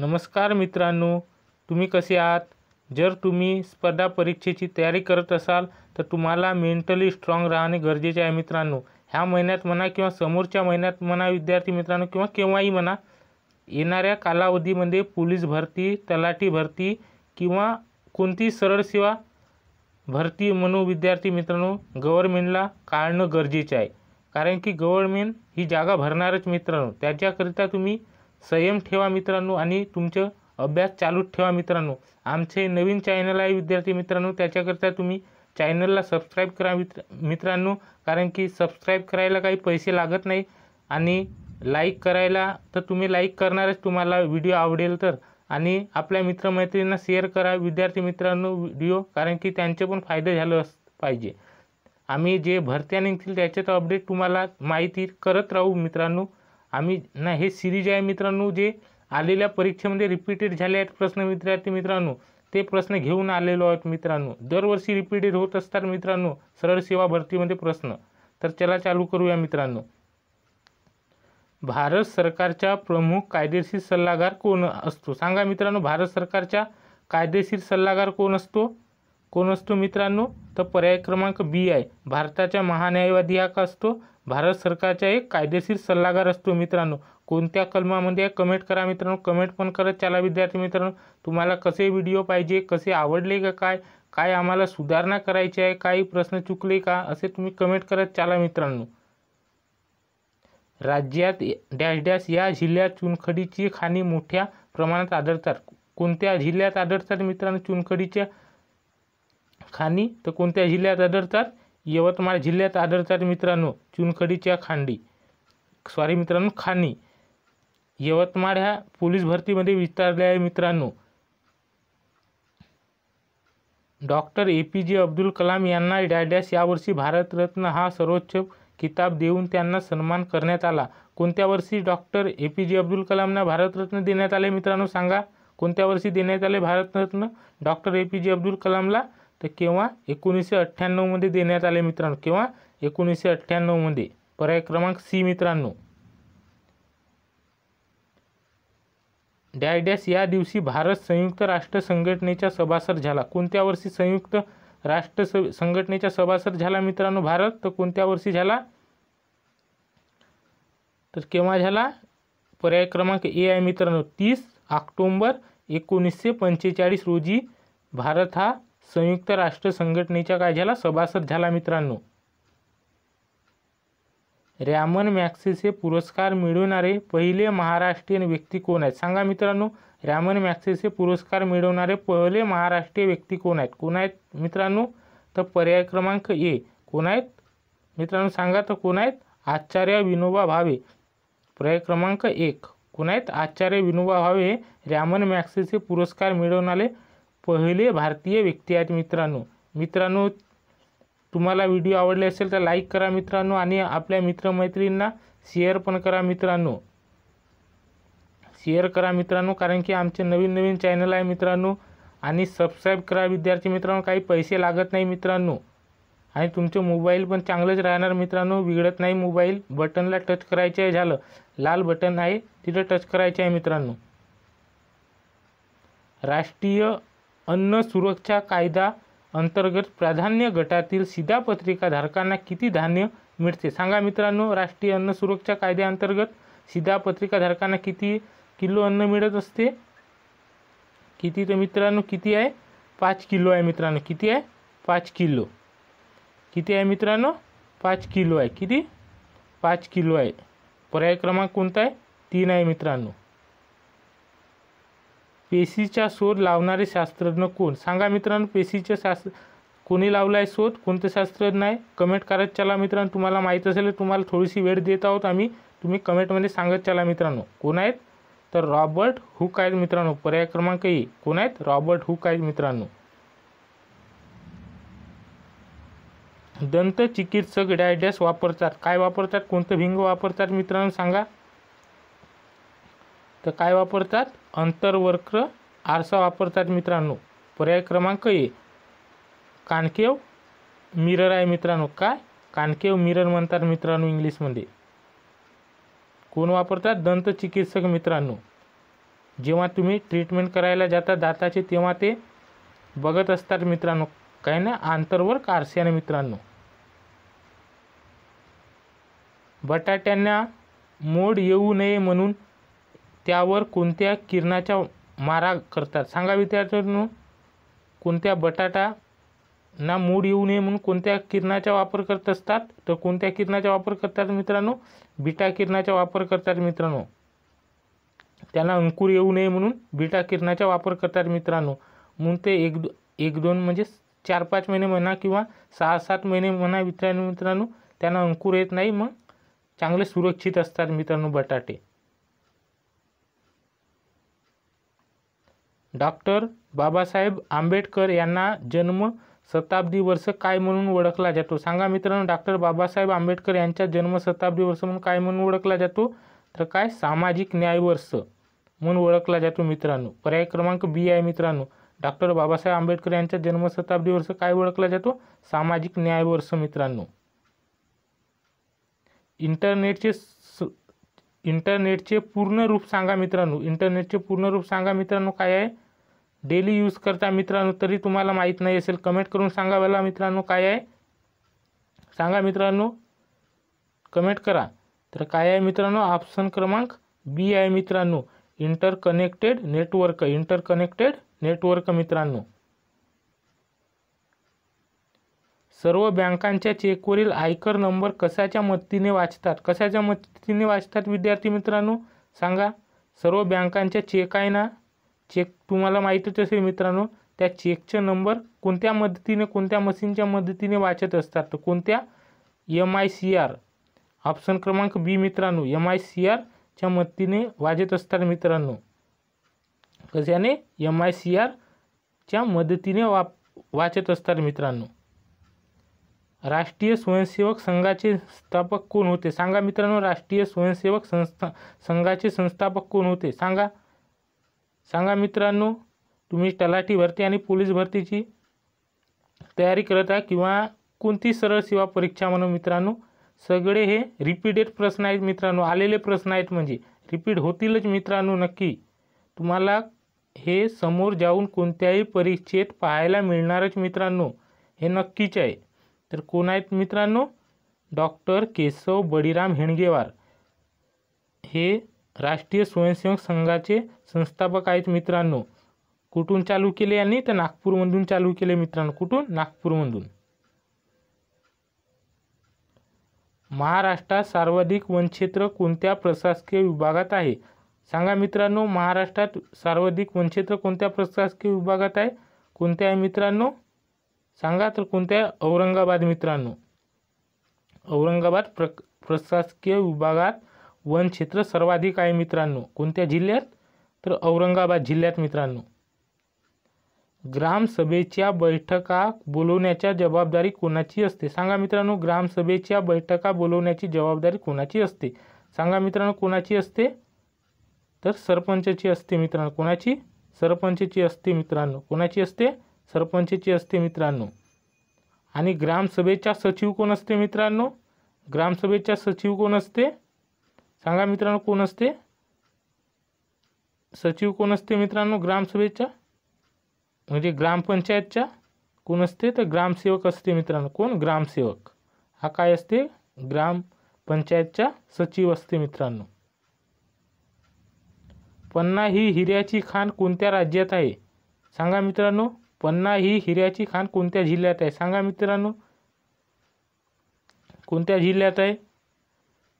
नमस्कार मित्रांनो तुम्ही कसे आहात जर तुम्ही स्पर्धा परीक्षेची तयारी करत असाल तर तुम्हाला मेंटली स्ट्रॉंग राहणे गरजेचे आहे मित्रांनो ह्या महिन्यात म्हणा किंवा समोरच्या महिन्यात म्हणा विद्यार्थी मित्रांनो किंवा केव्हाही म्हणा येणाऱ्या कालावधीमध्ये पोलीस भरती तलाठी भरती किंवा कोणती सरळ सेवा भरती म्हणू विद्यार्थी मित्रांनो गव्हर्मेंटला काढणं गरजेचे आहे कारण की गव्हर्मेंट ही जागा भरणारच मित्रांनो त्याच्याकरिता तुम्ही संयम ठेवा मित्रांनो आणि तुमचं अभ्यास चालूच ठेवा मित्रांनो आमचे नवीन चॅनल आहे विद्यार्थी मित्रांनो त्याच्याकरता तुम्ही चॅनलला सबस्क्राईब करा मित्र मित्रांनो कारण की सबस्क्राईब करायला काही पैसे लागत नाही आणि लाईक करायला तर तुम्ही लाईक करणारच तुम्हाला व्हिडिओ आवडेल तर आणि आपल्या मित्रमैत्रिणींना शेअर करा विद्यार्थी मित्रांनो व्हिडिओ कारण की त्यांचे पण फायदे झालं अस पाहिजे आम्ही जे भरत्या निघतील त्याचे अपडेट तुम्हाला माहिती करत राहू मित्रांनो आम्ही ना हे सिरीज आहे मित्रांनो जे आलेल्या परीक्षेमध्ये रिपीटेड झाले आहेत प्रश्न विद्यार्थी मित्रांनो ते प्रश्न घेऊन आलेलो आहेत मित्रांनो दरवर्षी रिपीटेड होत असतात मित्रांनो सरळ सेवा भरतीमध्ये प्रश्न तर चला चालू करूया मित्रांनो भारत सरकारच्या प्रमुख कायदेशीर सल्लागार कोण असतो सांगा मित्रांनो भारत सरकारच्या कायदेशीर सल्लागार कोण असतो कोण असतो मित्रांनो तर पर्याय क्रमांक बी आहे भारताच्या महान्यायवादी हा का असतो भारत सरकारचा एक कायदेशीर सल्लागार असतो मित्रांनो कोणत्या कलमामध्ये कमेंट करा मित्रांनो कमेंट पण करत चला विद्यार्थी मित्रांनो तुम्हाला कसे व्हिडिओ पाहिजे कसे आवडले का काय काय आम्हाला सुधारणा करायची आहे काही प्रश्न चुकले का असे तुम्ही कमेंट करत चला मित्रांनो राज्यात डॅश डॅश या जिल्ह्यात चुनखडीची खाणी मोठ्या प्रमाणात आढळतात कोणत्या जिल्ह्यात आढळतात मित्रांनो चुनखडीच्या खाणी तर कोणत्या जिल्ह्यात आढळतात यवतमाळ जिल्ह्यात आढळतात मित्रांनो चुनखडीच्या खांडी सॉरी मित्रांनो खाणी यवतमाळ ह्या पोलीस भरतीमध्ये विचारले आहे मित्रांनो डॉक्टर ए पी जे अब्दुल कलाम यांना डॅडॅश यावर्षी भारतरत्न हा सर्वोच्च किताब देऊन त्यांना सन्मान करण्यात आला कोणत्या वर्षी डॉक्टर ए पी जे अब्दुल कलामना भारतरत्न देण्यात आले मित्रांनो सांगा कोणत्या वर्षी देण्यात आले भारतरत्न डॉक्टर ए पी जे अब्दुल कलामला तर केव्हा एकोणीसशे अठ्ठ्याण्णवमध्ये देण्यात आले मित्रांनो केव्हा एकोणीसशे अठ्ठ्याण्णवमध्ये पर्याय क्रमांक सी मित्रांनो डॅडॅस या दिवशी भारत संयुक्त राष्ट्र संघटनेचा सभासद झाला कोणत्या वर्षी संयुक्त राष्ट्र संघटनेचा सभासद झाला मित्रांनो भारत तर कोणत्या वर्षी झाला तर केव्हा झाला पर्याय क्रमांक ए आहे मित्रांनो तीस ऑक्टोंबर एकोणीसशे पंचेचाळीस रोजी भारत हा संयुक्त राष्ट्र संघटनेच्या कायद्याला सभासद झाला मित्रांनो रॅमन मॅक्सेसे पुरस्कार मिळवणारे पहिले महाराष्ट्रीयन व्यक्ती कोण आहेत सांगा मित्रांनो रॅमन मॅक्सेसे पुरस्कार मिळवणारे पहिले महाराष्ट्रीय व्यक्ती कोण आहेत कोण आहेत मित्रांनो तर पर्याय क्रमांक ए कोण आहेत मित्रांनो सांगा तर कोण आहेत आचार्य विनोबा भावे पर्याय क्रमांक एक कोण आहेत आचार्य विनोबा भावे रॅमन मॅक्सेसे पुरस्कार मिळवणारे पहिले भारतीय व्यक्ती आहेत मित्रांनो मित्रांनो तुम्हाला व्हिडिओ आवडले असेल तर लाईक करा मित्रांनो आणि आपल्या मित्रमैत्रींना शेअर पण करा मित्रांनो शेअर करा मित्रांनो कारण की आमचे नवीन नवीन चॅनल आहे मित्रांनो आणि सबस्क्राईब करा विद्यार्थी मित्रांनो काही पैसे लागत नाही मित्रांनो आणि तुमचे मोबाईल पण चांगलंच राहणार मित्रांनो बिघडत नाही मोबाईल बटनला टच करायचे आहे झालं लाल बटन आहे तिथं टच करायचे आहे मित्रांनो राष्ट्रीय अन्न सुरक्षा कायदा अंतर्गत प्राधान्य गटातील धारकांना किती धान्य मिळते सांगा मित्रांनो राष्ट्रीय अन्न सुरक्षा कायद्याअंतर्गत धारकांना किती किलो अन्न मिळत असते किती तर मित्रांनो किती आहे पाच किलो आहे मित्रांनो किती आहे पाच किलो किती आहे मित्रांनो पाच किलो आहे किती पाच किलो आहे पर्याय क्रमांक कोणता आहे तीन आहे मित्रांनो पेशीचा शोध लावणारे शास्त्रज्ञ कोण सांगा मित्रांनो पेशीचं शास्त्र कोणी लावला आहे शोध कोणतं शास्त्रज्ञ आहे कमेंट करत चला मित्रांनो तुम्हाला माहीत असेल तुम्हाला थोडीशी वेळ देत आहोत आम्ही तुम्ही कमेंटमध्ये सांगत चला मित्रांनो कोण आहेत तर रॉबर्ट हुक आहेत मित्रांनो पर्याय क्रमांक ए कोण आहेत रॉबर्ट हुक आहेत मित्रांनो चिकित्सक डायडॅस वापरतात काय वापरतात कोणतं भिंग वापरतात मित्रांनो सांगा तर काय वापरतात अंतर्वक्र आरसा वापरतात मित्रांनो पर्याय क्रमांक ये कानकेव मिरर आहे मित्रांनो काय कानकेव मिरर म्हणतात मित्रांनो इंग्लिशमध्ये कोण वापरतात दंतचिकित्सक मित्रांनो जेव्हा तुम्ही ट्रीटमेंट करायला जाता दाताचे तेव्हा ते बघत असतात मित्रांनो काय ना आंतरवर्क आरशाने मित्रांनो बटाट्यांना मोड येऊ नये म्हणून त्यावर कोणत्या किरणाचा मारा करतात सांगा विद्यार्थ्यांनो कोणत्या बटाटा ना मूड येऊ नये म्हणून कोणत्या किरणाचा वापर करत असतात तर कोणत्या किरणाचा वापर करतात मित्रांनो बीटा किरणाचा वापर करतात मित्रांनो त्यांना अंकुर येऊ नये म्हणून बीटा किरणाचा वापर करतात मित्रांनो म्हणून ते एक एक दोन म्हणजे चार पाच महिने म्हणा किंवा सहा सात महिने म्हणा मित्रांनो मित्रांनो त्यांना अंकुर येत नाही मग चांगले सुरक्षित असतात मित्रांनो बटाटे डॉक्टर बाबासाहेब आंबेडकर यांना जन्म शताब्दी वर्ष काय म्हणून ओळखला जातो सांगा मित्रांनो डॉक्टर बाबासाहेब आंबेडकर यांच्या शताब्दी वर्ष म्हणून काय म्हणून ओळखला जातो तर काय सामाजिक न्याय वर्ष म्हणून ओळखला जातो मित्रांनो पर्याय क्रमांक बी आहे मित्रांनो डॉक्टर बाबासाहेब आंबेडकर यांच्या शताब्दी वर्ष काय ओळखला जातो सामाजिक न्याय वर्ष मित्रांनो इंटरनेटचे इंटरनेटचे पूर्ण रूप सांगा मित्रांनो इंटरनेटचे पूर्ण रूप सांगा मित्रांनो काय आहे डेली यूज करता मित्रांनो तरी तुम्हाला माहीत नाही असेल कमेंट करून सांगा मला मित्रांनो काय आहे सांगा मित्रांनो कमेंट करा तर काय आहे मित्रांनो ऑप्शन क्रमांक बी आहे मित्रांनो इंटरकनेक्टेड नेटवर्क इंटरकनेक्टेड नेटवर्क मित्रांनो सर्व बँकांच्या चेकवरील आयकर नंबर कशाच्या मदतीने वाचतात कशाच्या मदतीने वाचतात विद्यार्थी मित्रांनो सांगा सर्व बँकांच्या चेक आहे ना चेक तुम्हाला माहीतच असेल मित्रांनो त्या चेकचे नंबर कोणत्या मदतीने कोणत्या मशीनच्या मदतीने वाचत असतात तर कोणत्या M I C R option क्रमांक बी मित्रांनो एम आय सी आरच्या मदतीने वाचत असतात मित्रांनो कशाने एम आय सी आरच्या मदतीने वाप वाचत असतात मित्रांनो राष्ट्रीय स्वयंसेवक संघाचे स्थापक कोण होते सांगा मित्रांनो राष्ट्रीय स्वयंसेवक संस्था संघाचे संस्थापक कोण होते सांगा सांगा मित्रांनो तुम्ही तलाठी भरती आणि पोलीस भरतीची तयारी करत आहात किंवा कोणती सरळ सेवा परीक्षा म्हणून मित्रांनो सगळे हे रिपीटेड प्रश्न आहेत मित्रांनो आलेले प्रश्न आहेत म्हणजे रिपीट होतीलच मित्रांनो नक्की तुम्हाला हे समोर जाऊन कोणत्याही परीक्षेत पाहायला मिळणारच मित्रांनो हे नक्कीच आहे तर कोण आहेत मित्रांनो डॉक्टर केशव बळीराम हेणगेवार हे राष्ट्रीय स्वयंसेवक संघाचे संस्थापक आहेत मित्रांनो कुठून चालू केले यांनी तर नागपूरमधून चालू केले मित्रांनो कुठून नागपूरमधून महाराष्ट्रात सर्वाधिक वनक्षेत्र कोणत्या प्रशासकीय विभागात आहे सांगा मित्रांनो महाराष्ट्रात सर्वाधिक वनक्षेत्र कोणत्या प्रशासकीय विभागात आहे कोणत्या आहे मित्रांनो सांगा तर कोणत्या औरंगाबाद मित्रांनो औरंगाबाद प्र प्रशासकीय विभागात वन क्षेत्र सर्वाधिक आहे मित्रांनो कोणत्या जिल्ह्यात तर औरंगाबाद जिल्ह्यात मित्रांनो ग्रामसभेच्या बैठका बोलवण्याच्या जबाबदारी कोणाची असते सांगा मित्रांनो ग्रामसभेच्या बैठका बोलवण्याची जबाबदारी कोणाची असते सांगा मित्रांनो कोणाची असते तर सरपंचची असते मित्रांनो कोणाची सरपंचची असते मित्रांनो कोणाची असते सरपंचाची असते मित्रांनो आणि ग्रामसभेच्या सचिव कोण असते मित्रांनो ग्रामसभेच्या सचिव कोण असते सांगा मित्रांनो कोण असते सचिव कोण असते मित्रांनो ग्रामसभेच्या म्हणजे ग्रामपंचायतच्या कोण असते तर ग्रामसेवक असते मित्रांनो कोण ग्रामसेवक हा काय असते ग्रामपंचायतच्या सचिव असते मित्रांनो पन्ना ही हिऱ्याची खाण कोणत्या राज्यात आहे सांगा मित्रांनो पन्ना ही हिऱ्याची खाण कोणत्या जिल्ह्यात आहे सांगा मित्रांनो कोणत्या जिल्ह्यात आहे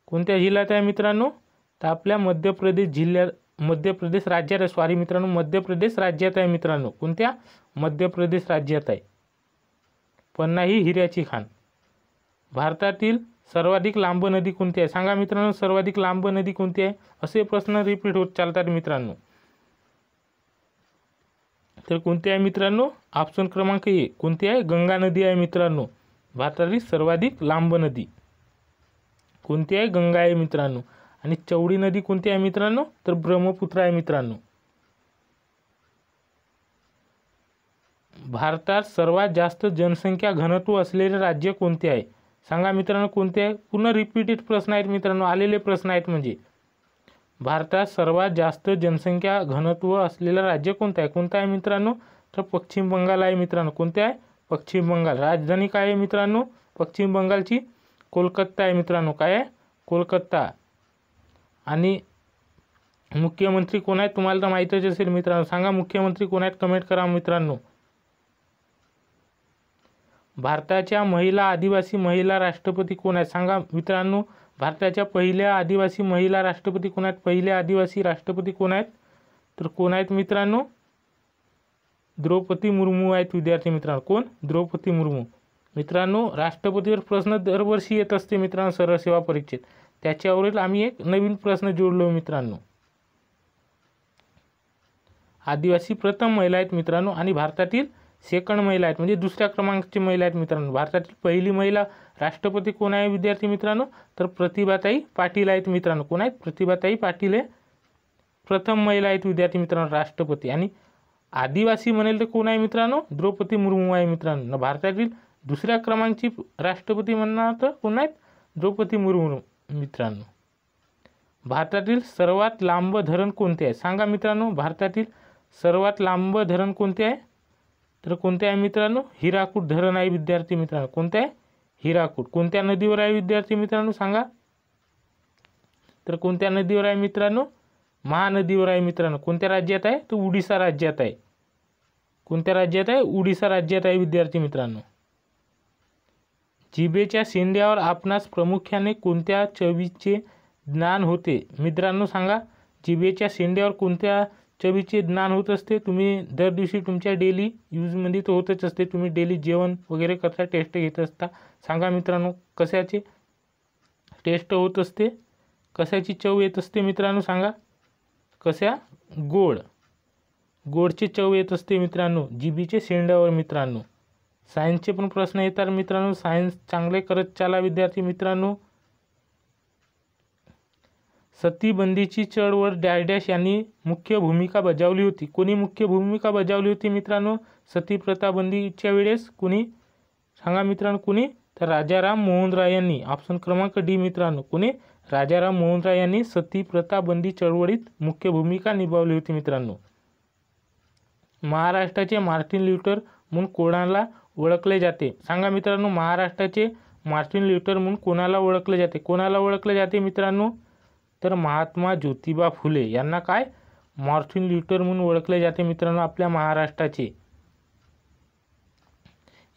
कोणत्या जिल्ह्यात आहे मित्रांनो तर आपल्या मध्य प्रदेश जिल्ह्यात मध्य प्रदेश राज्यात आहे सॉरी मित्रांनो मध्य प्रदेश राज्यात आहे मित्रांनो कोणत्या मध्य प्रदेश राज्यात आहे पन्ना ही हिऱ्याची खाण भारतातील सर्वाधिक लांब नदी कोणती आहे सांगा मित्रांनो सर्वाधिक लांब नदी कोणती आहे असे प्रश्न रिपीट होत चालतात मित्रांनो तर कोणती आहे मित्रांनो ऑप्शन क्रमांक ए कोणती आहे गंगा नदी आहे मित्रांनो भारतातील सर्वाधिक लांब नदी कोणती आहे गंगा आहे मित्रांनो आणि चौडी नदी कोणती आहे मित्रांनो तर ब्रह्मपुत्र आहे मित्रांनो भारतात सर्वात जास्त जनसंख्या घनत्व असलेले राज्य कोणते आहे सांगा मित्रांनो कोणते आहे पुन्हा रिपीटेड प्रश्न आहेत मित्रांनो आलेले प्रश्न आहेत म्हणजे भारतात सर्वात जास्त जनसंख्या घनत्व असलेलं राज्य कोणतं आहे कोणतं आहे मित्रांनो तर पश्चिम बंगाल आहे मित्रांनो कोणते आहे पश्चिम बंगाल राजधानी काय आहे मित्रांनो पश्चिम बंगालची कोलकाता आहे मित्रांनो काय आहे कोलकाता आणि मुख्यमंत्री कोण आहेत तुम्हाला तर माहीतच असेल मित्रांनो सांगा मुख्यमंत्री कोण आहेत कमेंट करा मित्रांनो भारताच्या महिला आदिवासी महिला राष्ट्रपती कोण आहेत सांगा मित्रांनो भारताच्या पहिल्या आदिवासी महिला राष्ट्रपती कोण आहेत पहिल्या आदिवासी राष्ट्रपती कोण आहेत तर कोण आहेत मित्रांनो द्रौपदी मुर्मू आहेत विद्यार्थी मित्रांनो कोण द्रौपदी मुर्मू मित्रांनो राष्ट्रपतीवर प्रश्न दरवर्षी येत असते मित्रांनो सरळ सेवा परीक्षेत त्याच्यावरील आम्ही एक नवीन प्रश्न जोडलो मित्रांनो आदिवासी प्रथम महिला आहेत मित्रांनो आणि भारतातील सेकंड महिला आहेत म्हणजे दुसऱ्या क्रमांकाची महिला आहेत मित्रांनो भारतातील पहिली महिला राष्ट्रपती कोण आहे विद्यार्थी मित्रांनो तर प्रतिभाताई पाटील आहेत मित्रांनो कोण आहेत प्रतिभाताई पाटील हे प्रथम महिला आहेत विद्यार्थी मित्रांनो राष्ट्रपती आणि आदिवासी म्हणेल तर कोण आहे मित्रांनो द्रौपदी मुर्मू आहे मित्रांनो भारतातील दुसऱ्या क्रमांकची राष्ट्रपती म्हणणार तर कोण आहेत द्रौपदी मुर्मू मित्रांनो भारतातील सर्वात लांब धरण कोणते आहे सांगा मित्रांनो भारतातील सर्वात लांब धरण कोणते आहे तर कोणते आहे मित्रांनो हिराकूट धरण आहे विद्यार्थी मित्रांनो कोणते आहे हिराकूट कोणत्या नदीवर आहे विद्यार्थी मित्रांनो सांगा तर कोणत्या नदीवर आहे मित्रांनो महानदीवर आहे मित्रांनो कोणत्या राज्यात आहे तर उडीसा राज्यात आहे कोणत्या राज्यात आहे उडीसा राज्यात आहे विद्यार्थी मित्रांनो जिबेच्या शेंड्यावर आपणास प्रामुख्याने कोणत्या चवीचे ज्ञान होते मित्रांनो सांगा जिबेच्या शेंड्यावर कोणत्या चवीचे ज्ञान होत असते तुम्ही दर दिवशी तुमच्या डेली यूजमध्ये तर होतच असते तुम्ही डेली जेवण वगैरे करता टेस्ट घेत असता सांगा मित्रांनो कशाचे टेस्ट होत असते कशाची चव येत असते मित्रांनो सांगा कशा गोड गोडची चव येत असते मित्रांनो जीबीचे शेंडावर मित्रांनो सायन्सचे पण प्रश्न येतात मित्रांनो सायन्स चांगले करत चाला विद्यार्थी मित्रांनो सतीबंदीची चळवळ डॅश डॅश यांनी मुख्य भूमिका बजावली होती कोणी मुख्य भूमिका बजावली होती मित्रांनो सती प्रताबंदीच्या वेळेस कोणी सांगा मित्रांनो कोणी तर राजाराम राय यांनी ऑप्शन क्रमांक डी मित्रांनो कोणी राजाराम राय यांनी सती प्रताबंदी चळवळीत मुख्य भूमिका निभावली होती मित्रांनो महाराष्ट्राचे मार्टिन ल्युटर म्हणून कोणाला ओळखले जाते सांगा मित्रांनो महाराष्ट्राचे मार्टिन ल्युटर म्हणून कोणाला ओळखले जाते कोणाला ओळखले जाते मित्रांनो तर महात्मा ज्योतिबा फुले यांना काय मॉर्थिन ल्युटर म्हणून ओळखले जाते मित्रांनो आपल्या महाराष्ट्राचे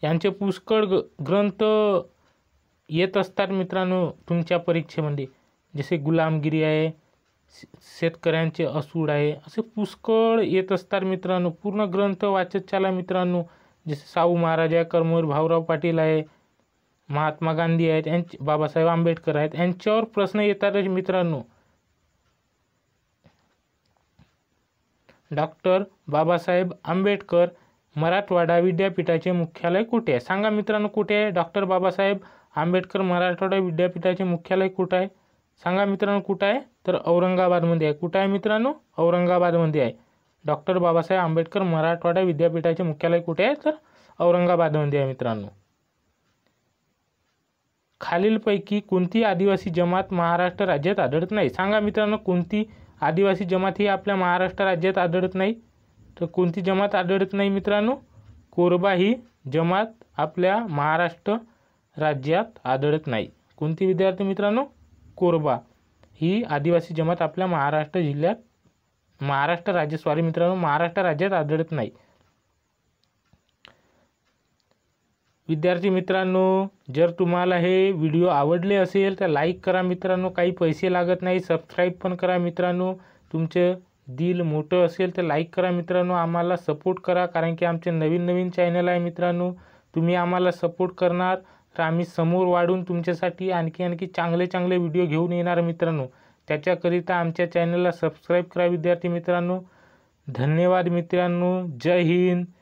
यांचे पुष्कळ ग्रंथ येत असतात मित्रांनो तुमच्या परीक्षेमध्ये जसे गुलामगिरी आहे शेतकऱ्यांचे असूड आहे असे पुष्कळ येत असतात मित्रांनो पूर्ण ग्रंथ वाचत चाला मित्रांनो जसे साहू महाराज आहे कर्मवीर भाऊराव पाटील आहे महात्मा गांधी आहेत यांचे बाबासाहेब आंबेडकर आहेत यांच्यावर प्रश्न येतात मित्रांनो डॉक्टर बाबासाहेब आंबेडकर मराठवाडा विद्यापीठाचे मुख्यालय कुठे आहे सांगा मित्रांनो कुठे आहे डॉक्टर बाबासाहेब आंबेडकर मराठवाडा विद्यापीठाचे मुख्यालय कुठं आहे सांगा मित्रांनो कुठं आहे तर औरंगाबादमध्ये आहे कुठं आहे मित्रांनो औरंगाबादमध्ये आहे डॉक्टर बाबासाहेब आंबेडकर मराठवाडा विद्यापीठाचे मुख्यालय कुठे आहे तर औरंगाबादमध्ये आहे मित्रांनो खालीलपैकी कोणती आदिवासी जमात महाराष्ट्र राज्यात आढळत नाही सांगा मित्रांनो कोणती आदिवासी जमात ही आपल्या महाराष्ट्र राज्यात आढळत नाही तर कोणती जमात आढळत नाही मित्रांनो कोरबा ही जमात आपल्या महाराष्ट्र राज्यात आढळत नाही कोणती विद्यार्थी मित्रांनो कोरबा ही आदिवासी जमात आपल्या महाराष्ट्र जिल्ह्यात महाराष्ट्र राज्य सॉरी मित्रांनो महाराष्ट्र राज्यात आढळत नाही विद्यार्थी मित्रांनो जर तुम्हाला हे व्हिडिओ आवडले असेल तर लाईक करा मित्रांनो काही पैसे लागत नाही सबस्क्राईब पण करा मित्रांनो तुमचं दिल मोठं असेल तर लाईक करा मित्रांनो आम्हाला सपोर्ट करा कारण की आमचे नवीन नवीन चॅनल आहे मित्रांनो तुम्ही आम्हाला सपोर्ट करणार तर आम्ही समोर वाढून तुमच्यासाठी आणखी आणखी चांगले चांगले व्हिडिओ घेऊन येणार मित्रांनो त्याच्याकरिता आमच्या चॅनलला सबस्क्राईब करा विद्यार्थी मित्रांनो धन्यवाद मित्रांनो जय हिंद